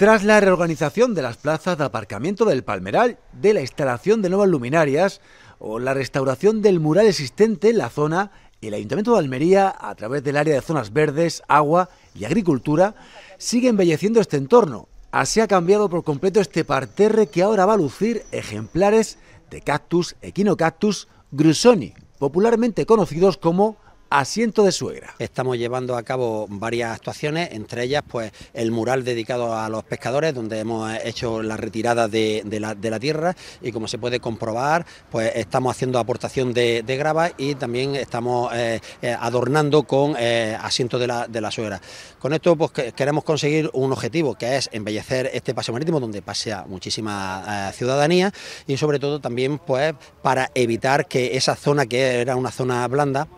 Tras la reorganización de las plazas de aparcamiento del Palmeral, de la instalación de nuevas luminarias o la restauración del mural existente en la zona, el Ayuntamiento de Almería, a través del área de zonas verdes, agua y agricultura, sigue embelleciendo este entorno. Así ha cambiado por completo este parterre que ahora va a lucir ejemplares de cactus, equinocactus, grusoni, popularmente conocidos como Asiento de Suegra. Estamos llevando a cabo varias actuaciones, entre ellas pues el mural dedicado a los pescadores, donde hemos hecho la retirada de, la, tierra y como se puede comprobar, pues estamos haciendo aportación de, grava y también estamos eh, eh, adornando con eh, asiento de la, suegra. Con esto pues queremos conseguir un objetivo que es embellecer este paseo marítimo donde pasea muchísima ciudadanía y sobre todo también pues para evitar que esa zona que era una zona blanda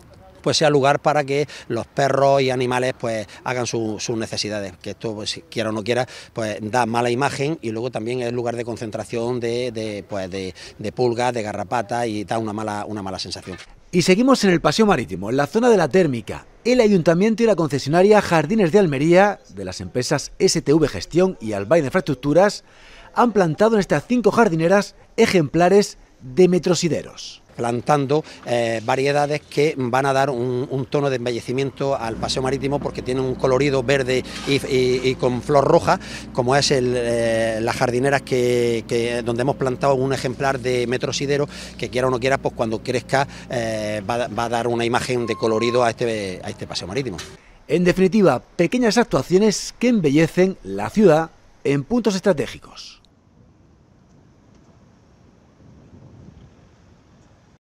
pues sea lugar para que los perros y animales pues hagan sus necesidades, que esto pues, quiera o no quiera pues da mala imagen y luego también es lugar de concentración de, pues, de, de pulgas, de garrapata y da una mala, una mala sensación. Y seguimos en el paseo marítimo, en la zona de la térmica. El ayuntamiento y la concesionaria Jardines de Almería, de las empresas STV Gestión y de Infraestructuras, han plantado en estas cinco jardineras ejemplares de metrosideros plantando eh, variedades que van a dar un, tono de embellecimiento al paseo marítimo porque tiene un colorido verde y, con flor roja, como es eh, las jardineras que, donde hemos plantado un ejemplar de metro sidero que quiera o no quiera, pues cuando crezca eh, va, a dar una imagen de colorido a este, a este paseo marítimo. En definitiva, pequeñas actuaciones que embellecen la ciudad en puntos estratégicos.